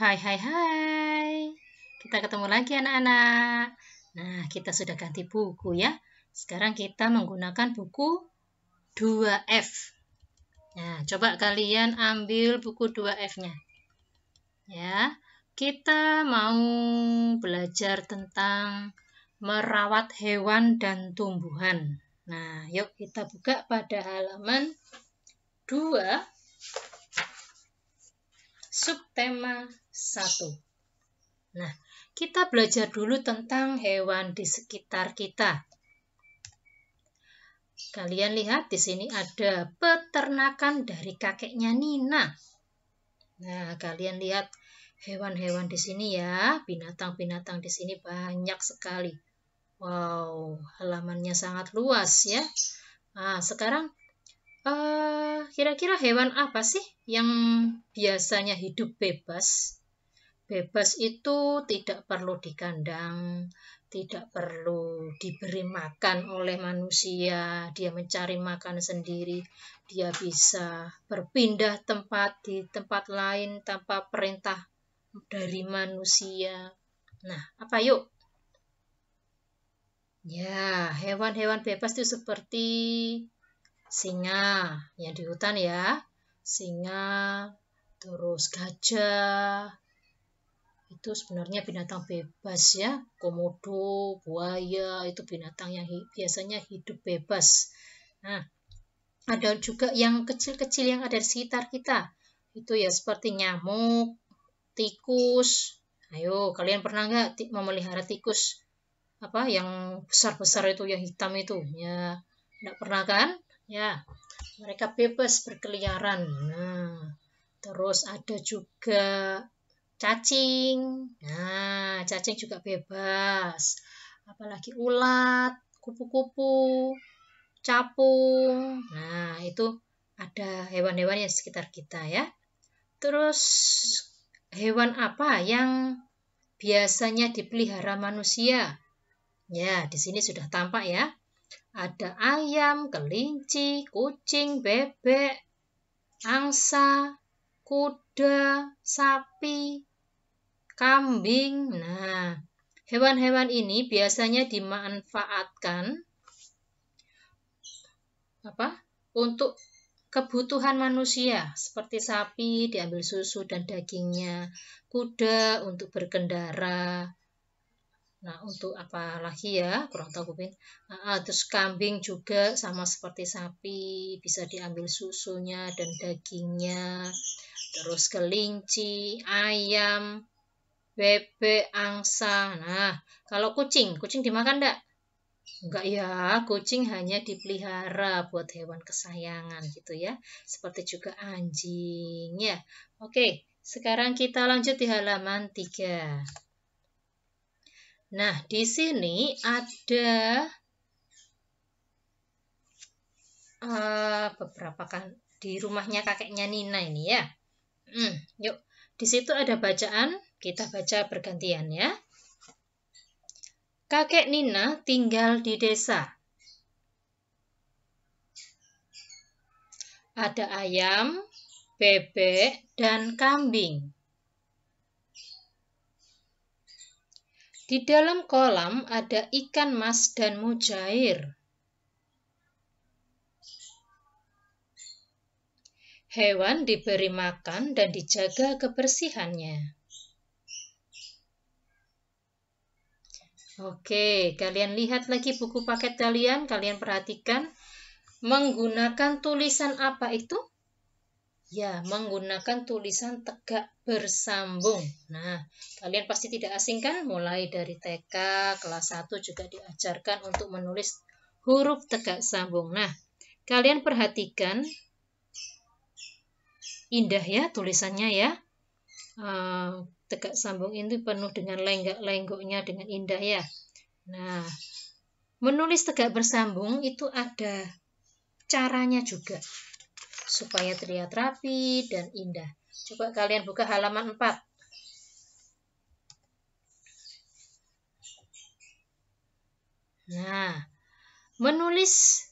Hai hai hai. Kita ketemu lagi anak-anak. Nah, kita sudah ganti buku ya. Sekarang kita menggunakan buku 2F. Nah, coba kalian ambil buku 2F-nya. Ya. Kita mau belajar tentang merawat hewan dan tumbuhan. Nah, yuk kita buka pada halaman 2 subtema 1. Nah, kita belajar dulu tentang hewan di sekitar kita. Kalian lihat di sini ada peternakan dari kakeknya Nina. Nah, kalian lihat hewan-hewan di sini ya, binatang-binatang di sini banyak sekali. Wow, halamannya sangat luas ya. Nah, sekarang eh, kira-kira uh, kira -kira hewan apa sih yang biasanya hidup bebas? Bebas itu tidak perlu dikandang, tidak perlu diberi makan oleh manusia, dia mencari makan sendiri, dia bisa berpindah tempat di tempat lain tanpa perintah dari manusia. Nah, apa yuk? Ya, hewan-hewan bebas itu seperti singa yang di hutan ya, singa, terus gajah, itu sebenarnya binatang bebas ya. Komodo, buaya itu binatang yang hi biasanya hidup bebas. Nah, ada juga yang kecil-kecil yang ada di sekitar kita. Itu ya seperti nyamuk, tikus. Ayo, kalian pernah nggak memelihara tikus? Apa yang besar-besar itu, yang hitam itu? Ya, nggak pernah kan? Ya, mereka bebas berkeliaran. Nah, terus ada juga cacing. Nah, cacing juga bebas. Apalagi ulat, kupu-kupu, capung. Nah, itu ada hewan-hewan yang sekitar kita ya. Terus hewan apa yang biasanya dipelihara manusia? Ya, di sini sudah tampak ya. Ada ayam, kelinci, kucing, bebek, angsa, kuda, sapi, kambing. Nah, hewan-hewan ini biasanya dimanfaatkan apa? untuk kebutuhan manusia seperti sapi diambil susu dan dagingnya, kuda untuk berkendara. Nah, untuk apa lagi ya? Kurang tahu Kupin. Nah, ah, terus kambing juga sama seperti sapi, bisa diambil susunya dan dagingnya. Terus kelinci, ayam, bebek angsa. Nah, kalau kucing, kucing dimakan enggak? Enggak ya, kucing hanya dipelihara buat hewan kesayangan gitu ya. Seperti juga anjing ya. Oke, sekarang kita lanjut di halaman 3. Nah, di sini ada uh, beberapa kan di rumahnya kakeknya Nina ini ya. Hmm, yuk, di situ ada bacaan kita baca bergantian ya. Kakek Nina tinggal di desa. Ada ayam, bebek, dan kambing. Di dalam kolam ada ikan mas dan mujair. Hewan diberi makan dan dijaga kebersihannya. Oke, kalian lihat lagi buku paket kalian, kalian perhatikan menggunakan tulisan apa itu? Ya, menggunakan tulisan tegak bersambung. Nah, kalian pasti tidak asing kan? Mulai dari TK, kelas 1 juga diajarkan untuk menulis huruf tegak sambung. Nah, kalian perhatikan indah ya tulisannya ya. Uh, tegak sambung itu penuh dengan lenggak-lenggoknya dengan indah ya. Nah, menulis tegak bersambung itu ada caranya juga supaya terlihat rapi dan indah. Coba kalian buka halaman 4. Nah, menulis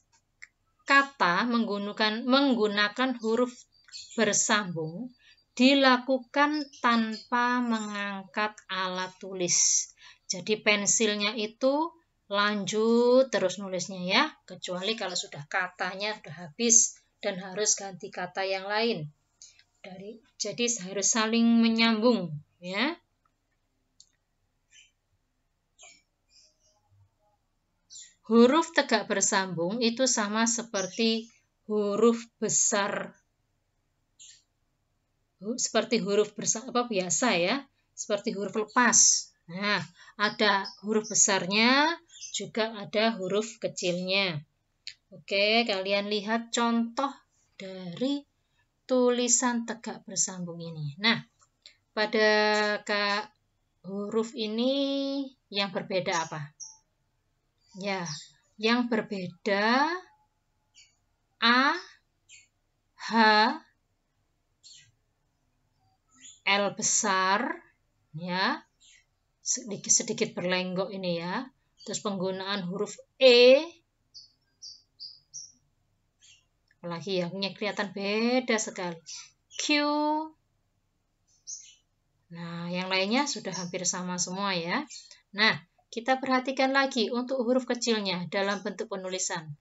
kata menggunakan menggunakan huruf bersambung dilakukan tanpa mengangkat alat tulis. Jadi pensilnya itu lanjut terus nulisnya ya, kecuali kalau sudah katanya sudah habis dan harus ganti kata yang lain. Dari jadi harus saling menyambung ya. Huruf tegak bersambung itu sama seperti huruf besar seperti huruf bersa apa biasa ya, seperti huruf lepas. Nah, ada huruf besarnya, juga ada huruf kecilnya. Oke, kalian lihat contoh dari tulisan tegak bersambung ini. Nah, pada kak huruf ini yang berbeda apa? Ya, yang berbeda A, H, L besar ya sedikit sedikit berlenggok ini ya terus penggunaan huruf E apalagi ini ya, kelihatan beda sekali Q nah yang lainnya sudah hampir sama semua ya nah kita perhatikan lagi untuk huruf kecilnya dalam bentuk penulisan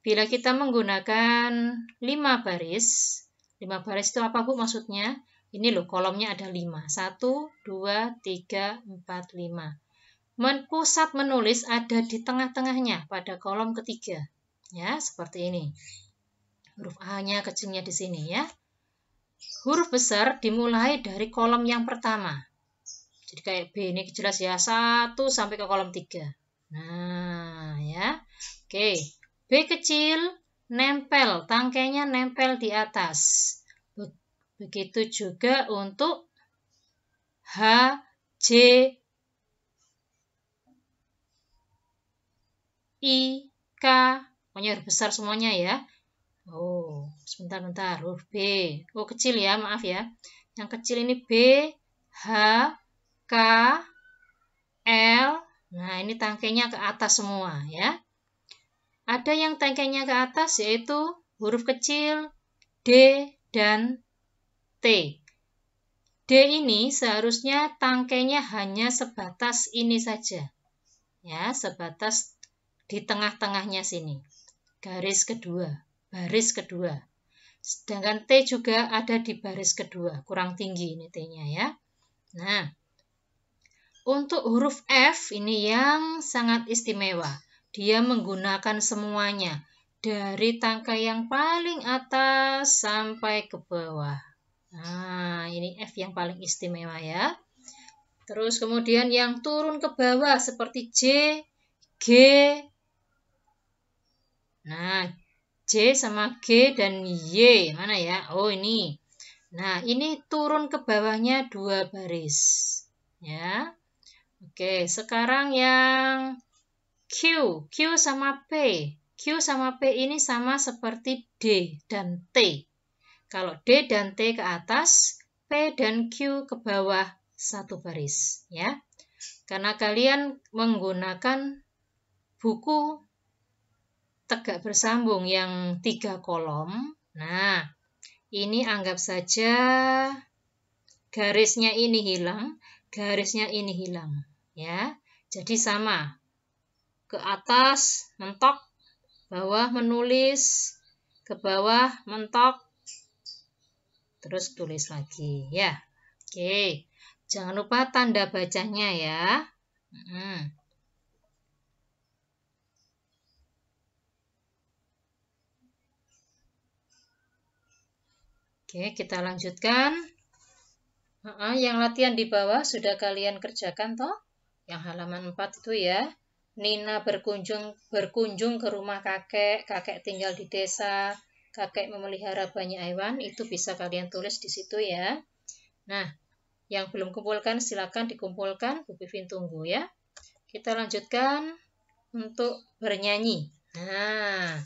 bila kita menggunakan lima baris lima baris itu apa Bu maksudnya ini loh, kolomnya ada 5. 1, 2, 3, 4, 5. Men pusat menulis ada di tengah-tengahnya pada kolom ketiga. Ya, seperti ini. Huruf A-nya kecilnya di sini ya. Huruf besar dimulai dari kolom yang pertama. Jadi kayak B ini jelas ya, 1 sampai ke kolom 3. Nah, ya. Oke. B kecil nempel, tangkainya nempel di atas Begitu juga untuk H, J, I, K. Pokoknya huruf besar semuanya ya. Oh, sebentar, bentar. Huruf B. Oh, kecil ya, maaf ya. Yang kecil ini B, H, K, L. Nah, ini tangkainya ke atas semua ya. Ada yang tangkainya ke atas yaitu huruf kecil D dan T. D ini seharusnya tangkainya hanya sebatas ini saja. Ya, sebatas di tengah-tengahnya sini. Garis kedua, baris kedua. Sedangkan T juga ada di baris kedua, kurang tinggi ini T-nya ya. Nah, untuk huruf F ini yang sangat istimewa. Dia menggunakan semuanya, dari tangkai yang paling atas sampai ke bawah. Nah, ini F yang paling istimewa ya. Terus kemudian yang turun ke bawah seperti J, G. Nah, J sama G dan Y. Mana ya? Oh, ini. Nah, ini turun ke bawahnya dua baris. Ya. Oke, sekarang yang Q. Q sama P. Q sama P ini sama seperti D dan T. Kalau D dan T ke atas, P dan Q ke bawah satu baris, ya. Karena kalian menggunakan buku tegak bersambung yang tiga kolom. Nah, ini anggap saja garisnya ini hilang, garisnya ini hilang, ya. Jadi sama. Ke atas mentok, bawah menulis, ke bawah mentok, terus tulis lagi ya. Oke, jangan lupa tanda bacanya ya. Hmm. Oke, kita lanjutkan. Uh, yang latihan di bawah sudah kalian kerjakan toh? Yang halaman 4 itu ya. Nina berkunjung berkunjung ke rumah kakek, kakek tinggal di desa, kakek memelihara banyak hewan, itu bisa kalian tulis di situ ya. Nah, yang belum kumpulkan silakan dikumpulkan, Bu Vivin tunggu ya. Kita lanjutkan untuk bernyanyi. Nah,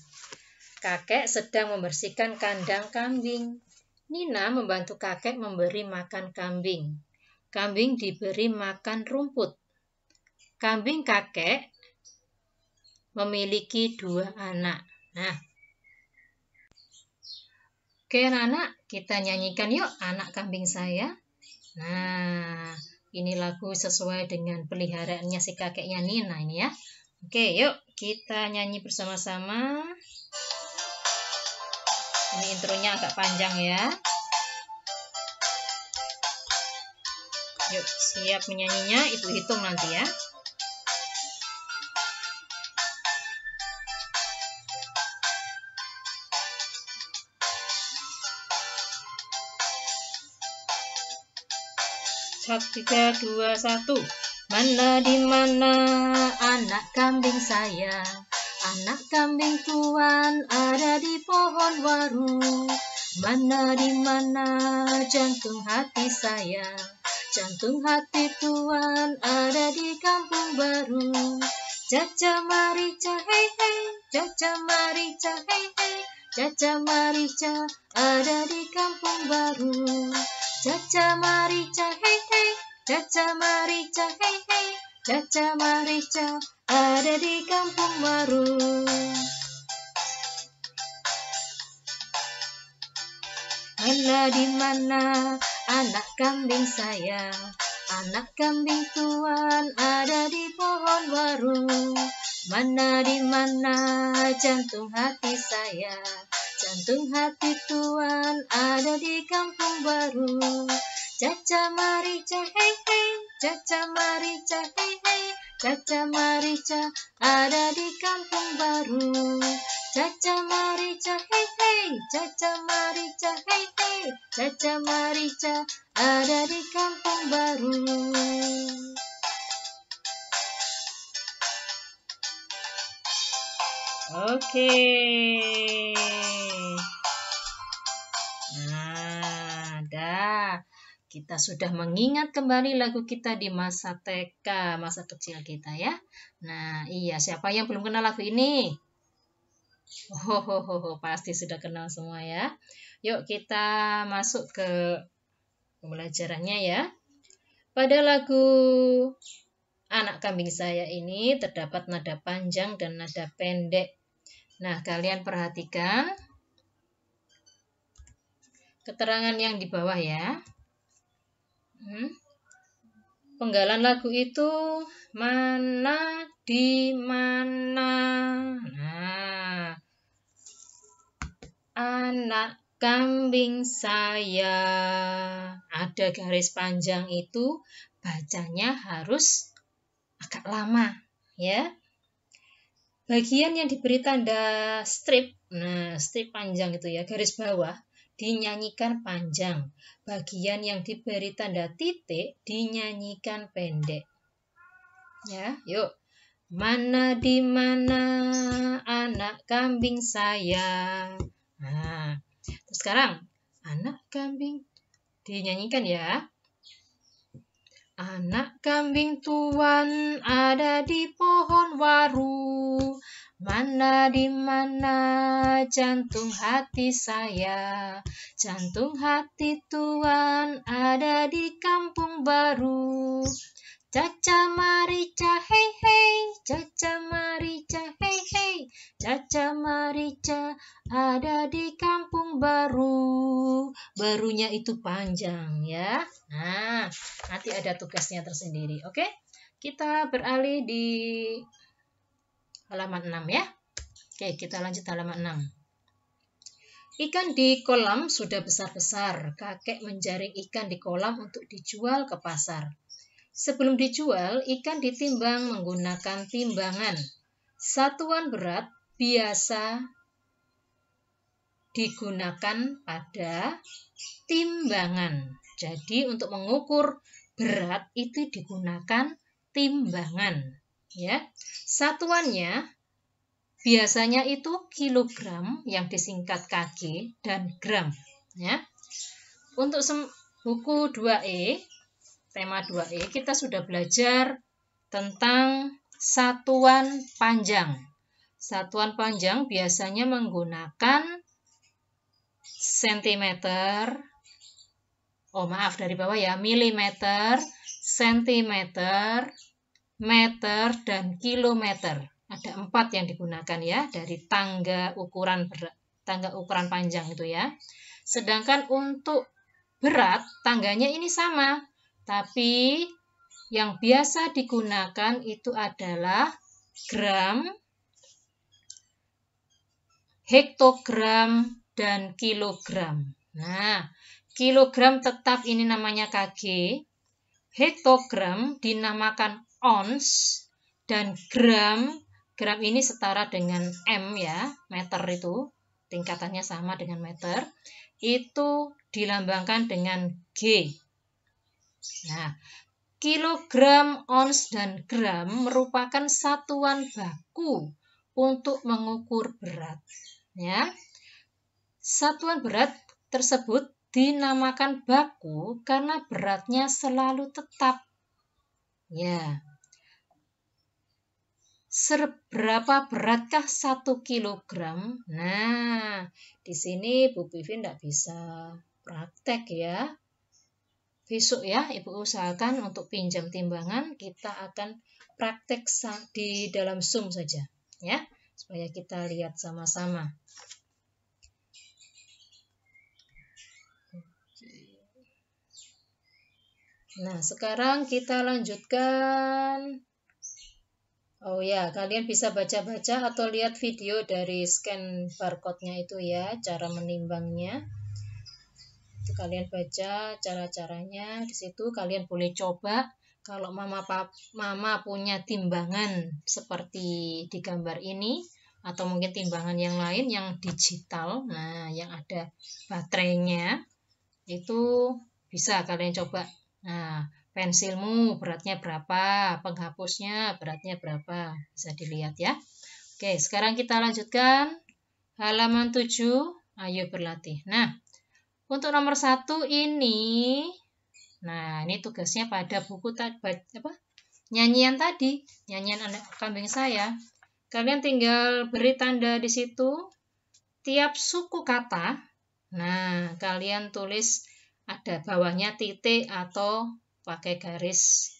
kakek sedang membersihkan kandang kambing. Nina membantu kakek memberi makan kambing. Kambing diberi makan rumput. Kambing kakek memiliki dua anak. Nah, Oke anak-anak, kita nyanyikan yuk anak kambing saya. Nah, ini lagu sesuai dengan peliharaannya si kakeknya Nina ini ya. Oke, yuk kita nyanyi bersama-sama. Ini intronya agak panjang ya. Yuk, siap menyanyinya, itu hitung nanti ya. empat tiga dua satu Mana di mana anak kambing saya Anak kambing tuan ada di pohon waru Mana di mana jantung hati saya Jantung hati tuan ada di kampung baru Caca marica hei hei Caca marica hei hei Caca marica ada di kampung baru Caca marica hei hei, caca marica hei hei, caca marica ada di kampung baru. Mana di mana anak kambing saya? Anak kambing tuan ada di pohon baru. Mana di mana jantung hati saya? Jantung hati tuan ada di kampung baru Caca marica hei hei Caca marica hei hei Caca marica ada di kampung baru Caca marica hei hei Caca marica hei hei Caca marica ada di kampung baru Oke. Okay. kita sudah mengingat kembali lagu kita di masa TK, masa kecil kita ya. Nah, iya, siapa yang belum kenal lagu ini? Oh, oh, oh, oh pasti sudah kenal semua ya. Yuk kita masuk ke pembelajarannya ya. Pada lagu Anak Kambing Saya ini terdapat nada panjang dan nada pendek. Nah, kalian perhatikan keterangan yang di bawah ya. Hmm? Penggalan lagu itu mana di mana. Nah, anak kambing saya ada garis panjang itu bacanya harus agak lama ya bagian yang diberi tanda strip nah strip panjang itu ya garis bawah dinyanyikan panjang, bagian yang diberi tanda titik dinyanyikan pendek. Ya, yuk. Mana di mana anak kambing saya? Nah, sekarang anak kambing dinyanyikan ya. Anak kambing tuan ada di pohon waru. Mana di mana jantung hati saya, jantung hati tuan ada di kampung baru. Caca marica hei hei, caca marica hei hei, caca marica ada di kampung baru. Barunya itu panjang ya. Nah, nanti ada tugasnya tersendiri, oke? Okay? Kita beralih di halaman 6 ya. Oke, kita lanjut halaman 6. Ikan di kolam sudah besar-besar. Kakek menjaring ikan di kolam untuk dijual ke pasar. Sebelum dijual, ikan ditimbang menggunakan timbangan. Satuan berat biasa digunakan pada timbangan. Jadi untuk mengukur berat itu digunakan timbangan ya. Satuannya biasanya itu kilogram yang disingkat kg dan gram, ya. Untuk buku 2E, tema 2E kita sudah belajar tentang satuan panjang. Satuan panjang biasanya menggunakan sentimeter, oh maaf dari bawah ya, milimeter, sentimeter, meter, dan kilometer. Ada empat yang digunakan ya dari tangga ukuran tangga ukuran panjang itu ya. Sedangkan untuk berat, tangganya ini sama, tapi yang biasa digunakan itu adalah gram, hektogram, dan kilogram. Nah, kilogram tetap ini namanya kg, hektogram dinamakan ons dan gram gram ini setara dengan m ya meter itu tingkatannya sama dengan meter itu dilambangkan dengan g nah kilogram ons dan gram merupakan satuan baku untuk mengukur berat ya satuan berat tersebut dinamakan baku karena beratnya selalu tetap ya seberapa beratkah satu kilogram? Nah, di sini Bu Vivi tidak bisa praktek ya. Besok ya, Ibu usahakan untuk pinjam timbangan kita akan praktek di dalam Zoom saja ya, supaya kita lihat sama-sama. Nah, sekarang kita lanjutkan Oh ya, kalian bisa baca-baca atau lihat video dari scan barcode-nya itu ya, cara menimbangnya. Itu kalian baca cara-caranya. Di situ kalian boleh coba kalau mama pap, mama punya timbangan seperti di gambar ini atau mungkin timbangan yang lain yang digital. Nah, yang ada baterainya itu bisa kalian coba. Nah, pensilmu beratnya berapa, penghapusnya beratnya berapa. Bisa dilihat ya. Oke, sekarang kita lanjutkan halaman 7. Ayo berlatih. Nah, untuk nomor 1 ini nah, ini tugasnya pada buku tadi apa? Nyanyian tadi, nyanyian anak kambing saya. Kalian tinggal beri tanda di situ tiap suku kata. Nah, kalian tulis ada bawahnya titik atau pakai garis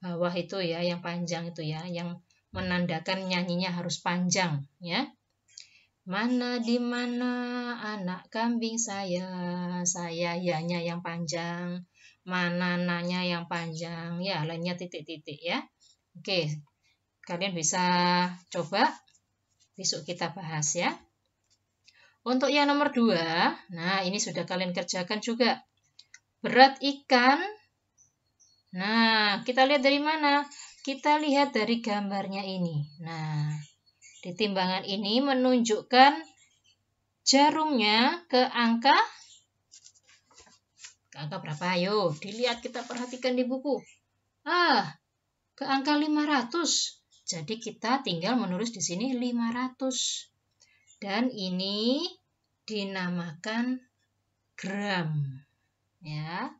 bawah itu ya, yang panjang itu ya, yang menandakan nyanyinya harus panjang ya. Mana di mana anak kambing saya, saya yanya yang panjang, mana nanya yang panjang, ya lainnya titik-titik ya. Oke, kalian bisa coba besok kita bahas ya. Untuk yang nomor dua, nah ini sudah kalian kerjakan juga. Berat ikan Nah, kita lihat dari mana? Kita lihat dari gambarnya ini. Nah, di timbangan ini menunjukkan jarumnya ke angka ke angka berapa? Ayo, dilihat kita perhatikan di buku. Ah, ke angka 500. Jadi kita tinggal menulis di sini 500. Dan ini dinamakan gram. Ya.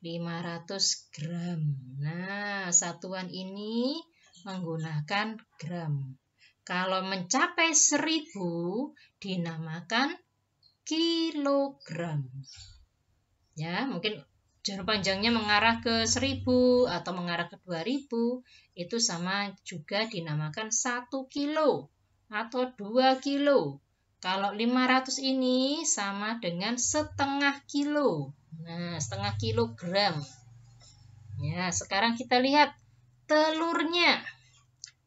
500 gram. Nah, satuan ini menggunakan gram. Kalau mencapai 1000 dinamakan kilogram. Ya, mungkin jarum panjangnya mengarah ke 1000 atau mengarah ke 2000 itu sama juga dinamakan 1 kilo atau 2 kilo. Kalau 500 ini sama dengan setengah kilo. Nah, setengah kilogram. Ya, sekarang kita lihat telurnya.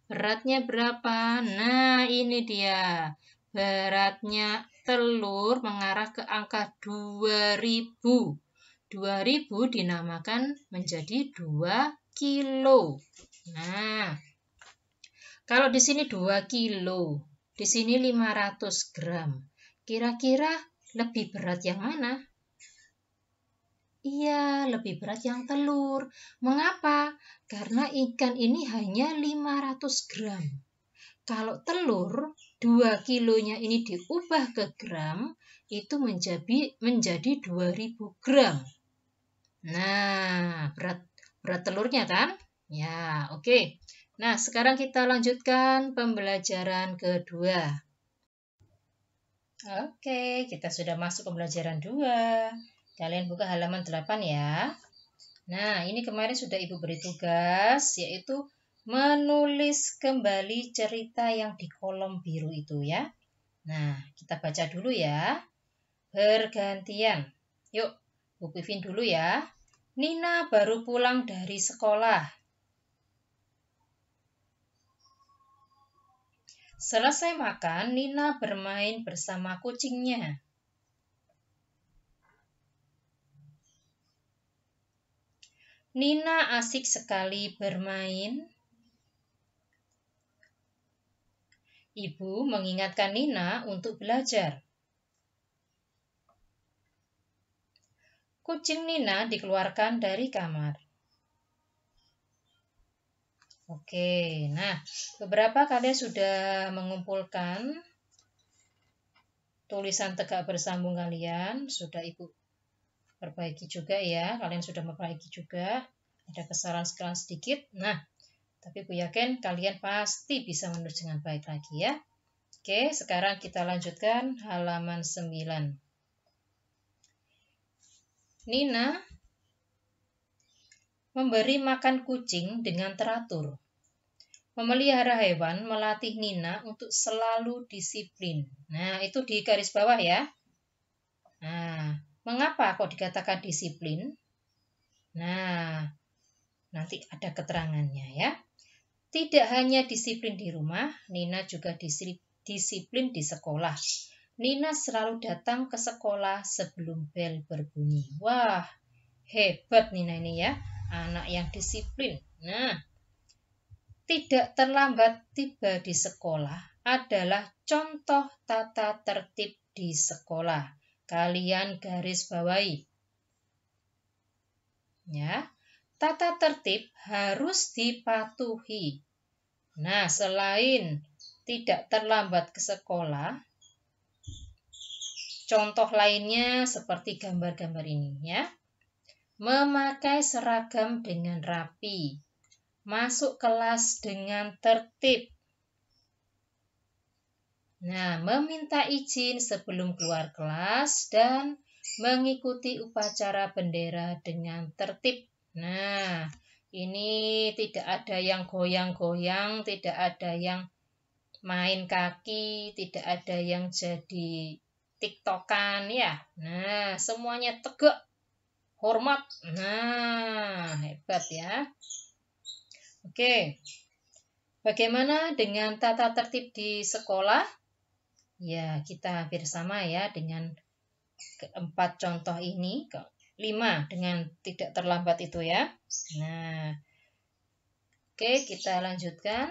Beratnya berapa? Nah, ini dia. Beratnya telur mengarah ke angka 2000. 2000 dinamakan menjadi 2 kilo. Nah, kalau di sini 2 kilo, di sini 500 gram. Kira-kira lebih berat yang mana? Iya, lebih berat yang telur. Mengapa? Karena ikan ini hanya 500 gram. Kalau telur 2 kilonya ini diubah ke gram, itu menjadi menjadi 2000 gram. Nah, berat berat telurnya kan? Ya, oke. Okay. Nah, sekarang kita lanjutkan pembelajaran kedua. Oke, kita sudah masuk pembelajaran dua. Kalian buka halaman 8 ya. Nah, ini kemarin sudah Ibu beri tugas, yaitu menulis kembali cerita yang di kolom biru itu ya. Nah, kita baca dulu ya. Bergantian. Yuk, Bu Pivin dulu ya. Nina baru pulang dari sekolah. Selesai makan, Nina bermain bersama kucingnya. Nina asik sekali bermain. Ibu mengingatkan Nina untuk belajar. Kucing Nina dikeluarkan dari kamar. Oke, nah beberapa kalian sudah mengumpulkan tulisan tegak bersambung kalian, sudah Ibu perbaiki juga ya, kalian sudah memperbaiki juga, ada kesalahan-kesalahan sedikit. Nah, tapi ibu yakin kalian pasti bisa menulis dengan baik lagi ya. Oke, sekarang kita lanjutkan halaman 9. Nina memberi makan kucing dengan teratur, memelihara hewan, melatih Nina untuk selalu disiplin. Nah, itu di garis bawah ya. Nah, mengapa kok dikatakan disiplin? Nah, nanti ada keterangannya ya. Tidak hanya disiplin di rumah, Nina juga disiplin di sekolah. Nina selalu datang ke sekolah sebelum bel berbunyi. Wah, hebat Nina ini ya anak yang disiplin. Nah, tidak terlambat tiba di sekolah adalah contoh tata tertib di sekolah. Kalian garis bawahi. Ya, tata tertib harus dipatuhi. Nah, selain tidak terlambat ke sekolah, contoh lainnya seperti gambar-gambar ini ya memakai seragam dengan rapi, masuk kelas dengan tertib. Nah, meminta izin sebelum keluar kelas dan mengikuti upacara bendera dengan tertib. Nah, ini tidak ada yang goyang-goyang, tidak ada yang main kaki, tidak ada yang jadi tiktokan ya. Nah, semuanya tegak hormat. Nah, hebat ya. Oke. Bagaimana dengan tata tertib di sekolah? Ya, kita bersama ya dengan keempat contoh ini. Lima, dengan tidak terlambat itu ya. Nah, oke kita lanjutkan.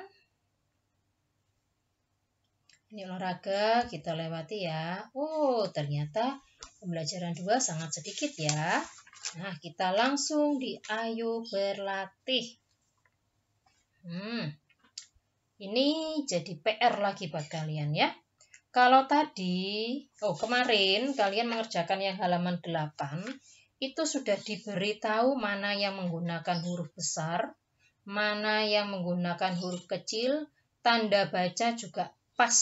Ini olahraga kita lewati ya. Oh, ternyata pembelajaran dua sangat sedikit ya. Nah, kita langsung di ayo berlatih. Hmm. Ini jadi PR lagi buat kalian ya. Kalau tadi, oh kemarin kalian mengerjakan yang halaman 8, itu sudah diberitahu mana yang menggunakan huruf besar, mana yang menggunakan huruf kecil, tanda baca juga pas.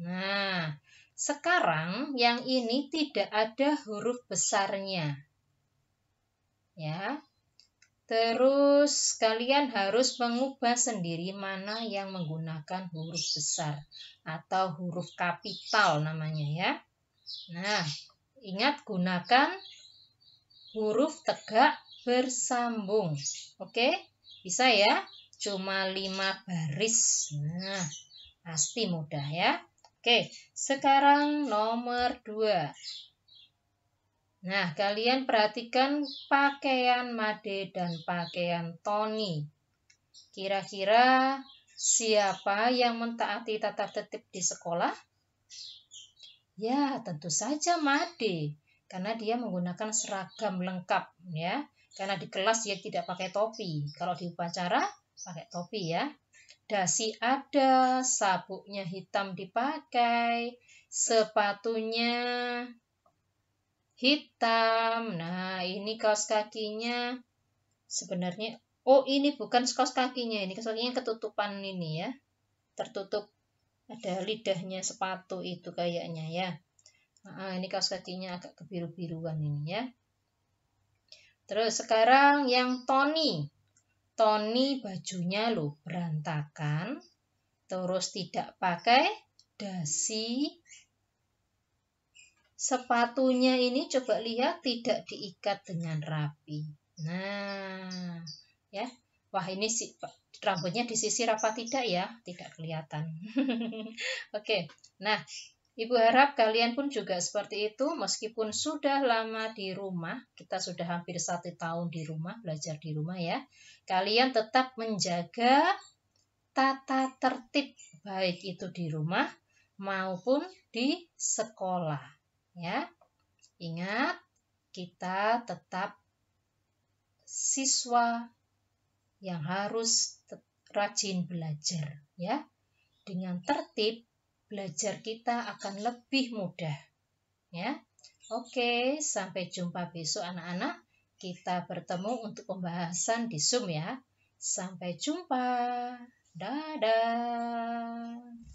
Nah, sekarang yang ini tidak ada huruf besarnya ya. Terus kalian harus mengubah sendiri mana yang menggunakan huruf besar atau huruf kapital namanya ya. Nah, ingat gunakan huruf tegak bersambung. Oke, bisa ya? Cuma lima baris. Nah, pasti mudah ya. Oke, sekarang nomor 2. Nah, kalian perhatikan pakaian Made dan pakaian Tony. Kira-kira siapa yang mentaati tata tertib di sekolah? Ya, tentu saja Made, karena dia menggunakan seragam lengkap ya. Karena di kelas dia tidak pakai topi. Kalau di upacara pakai topi ya. Dasi ada, sabuknya hitam dipakai, sepatunya hitam. Nah, ini kaos kakinya sebenarnya oh ini bukan kaos kakinya, ini kaos kakinya ketutupan ini ya. Tertutup ada lidahnya sepatu itu kayaknya ya. Nah, ini kaos kakinya agak kebiru-biruan ini ya. Terus sekarang yang Tony. Tony bajunya lo berantakan, terus tidak pakai dasi sepatunya ini coba lihat tidak diikat dengan rapi. Nah, ya. Wah, ini si, rambutnya disisir apa tidak ya? Tidak kelihatan. Oke. Nah, Ibu harap kalian pun juga seperti itu, meskipun sudah lama di rumah, kita sudah hampir satu tahun di rumah, belajar di rumah ya. Kalian tetap menjaga tata tertib, baik itu di rumah maupun di sekolah. Ya. Ingat, kita tetap siswa yang harus rajin belajar ya. Dengan tertib belajar kita akan lebih mudah ya. Oke, sampai jumpa besok anak-anak. Kita bertemu untuk pembahasan di Zoom ya. Sampai jumpa. Dadah.